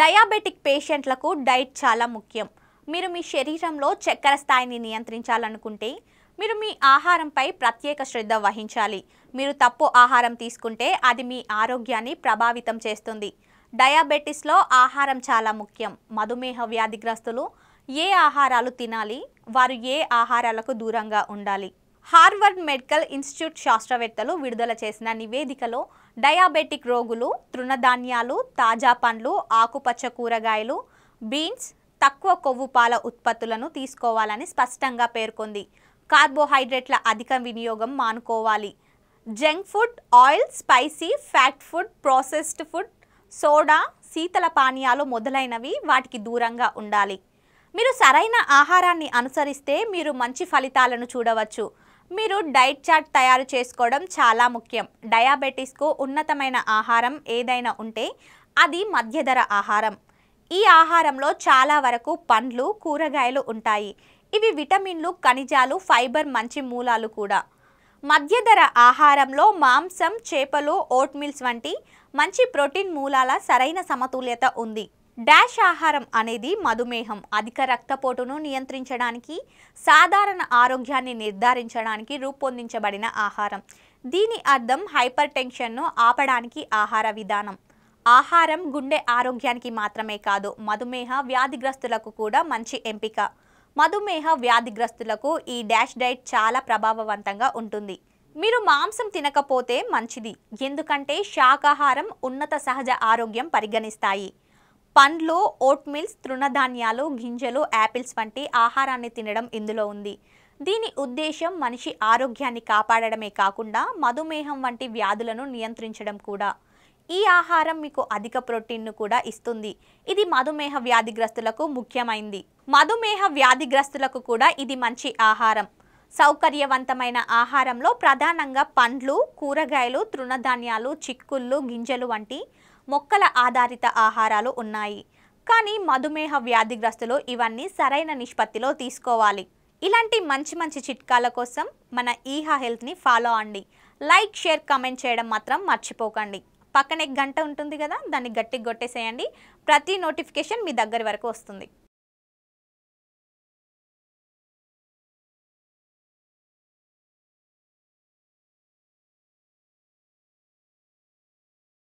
diabetic పేషెంట్లకు diet చాలా ముఖ్యం మీరు మీ శరీరంలో చక్కెర స్థాయిని నియంత్రించాలనుకుంటే మీరు మీ ఆహారంపై ప్రత్యేక శ్రద్ధ వహించాలి మీరు తప్పు ఆహారం తీసుకుంటే అది మీ ఆరోగ్యాన్ని ప్రభావితం చేస్తుంది డయాబెటీస్లో ఆహారం చాలా ముఖ్యం మధుమేహ వ్యాధిగ్రస్తులు ఏ ఆహారాలు తినాలి వారు ఏ ఆహారాలకు దూరంగా ఉండాలి హార్వర్డ్ మెడికల్ ఇన్స్టిట్యూట్ శాస్త్రవేత్తలు విడుదల చేసిన నివేదికలో డయాబెటిక్ రోగులు తృణధాన్యాలు తాజా పండ్లు ఆకుపచ్చ కూరగాయలు బీన్స్ తక్కువ కొవ్వు పాల ఉత్పత్తులను తీసుకోవాలని స్పష్టంగా పేర్కొంది కార్బోహైడ్రేట్ల అధిక వినియోగం మానుకోవాలి junk food oil spicy fat food processed food soda శీతల పానీయాలు మొదలైనవి వాటికి దూరంగా ఉండాలి మీరు సరైన ఆహారాన్ని అనుసరిస్తే మీరు మంచి ఫలితాలను చూడవచ్చు మీరు డైట్ చార్ట్ తయారు చేసుకోవడం చాలా ముఖ్యం డయాబెటీస్కు ఉన్నతమైన ఆహారం ఏదైనా ఉంటే అది మధ్యధర ఆహారం ఈ ఆహారంలో చాలా వరకు పండ్లు కూరగాయలు ఉంటాయి ఇవి విటమిన్లు ఖనిజాలు ఫైబర్ మంచి మూలాలు కూడా మధ్యధర ఆహారంలో మాంసం చేపలు ఓట్మిల్స్ వంటి మంచి ప్రోటీన్ మూలాల సరైన సమతుల్యత ఉంది డాష్ ఆహారం అనేది మధుమేహం అధిక రక్తపోటును నియంత్రించడానికి సాధారణ ఆరోగ్యాన్ని నిర్ధారించడానికి రూపొందించబడిన ఆహారం దీని అర్థం హైపర్ టెన్షన్ను ఆపడానికి ఆహార విధానం ఆహారం గుండె ఆరోగ్యానికి మాత్రమే కాదు మధుమేహ వ్యాధిగ్రస్తులకు కూడా మంచి ఎంపిక మధుమేహ వ్యాధిగ్రస్తులకు ఈ డాష్ డైట్ చాలా ప్రభావవంతంగా ఉంటుంది మీరు మాంసం తినకపోతే మంచిది ఎందుకంటే శాకాహారం ఉన్నత సహజ ఆరోగ్యం పరిగణిస్తాయి పండ్లు ఓట్ మిల్స్ తృణధాన్యాలు గింజలు యాపిల్స్ వంటి ఆహారాన్ని తినడం ఇందులో ఉంది దీని ఉద్దేశం మనిషి ఆరోగ్యాన్ని కాపాడడమే కాకుండా మధుమేహం వంటి వ్యాధులను నియంత్రించడం కూడా ఈ ఆహారం మీకు అధిక ప్రోటీన్ను కూడా ఇస్తుంది ఇది మధుమేహ వ్యాధిగ్రస్తులకు ముఖ్యమైంది మధుమేహ వ్యాధిగ్రస్తులకు కూడా ఇది మంచి ఆహారం సౌకర్యవంతమైన ఆహారంలో ప్రధానంగా పండ్లు కూరగాయలు తృణధాన్యాలు చిక్కుళ్ళు గింజలు వంటి మొక్కల ఆధారిత ఆహారాలు ఉన్నాయి కానీ మధుమేహ వ్యాధిగ్రస్తులు ఇవన్నీ సరైన నిష్పత్తిలో తీసుకోవాలి ఇలాంటి మంచి మంచి చిట్కాల కోసం మన ఈహా హెల్త్ని ఫాలో అండి లైక్ షేర్ కమెంట్ చేయడం మాత్రం మర్చిపోకండి పక్కనే గంట ఉంటుంది కదా దాన్ని గట్టి కొట్టేసేయండి ప్రతి నోటిఫికేషన్ మీ దగ్గర వరకు వస్తుంది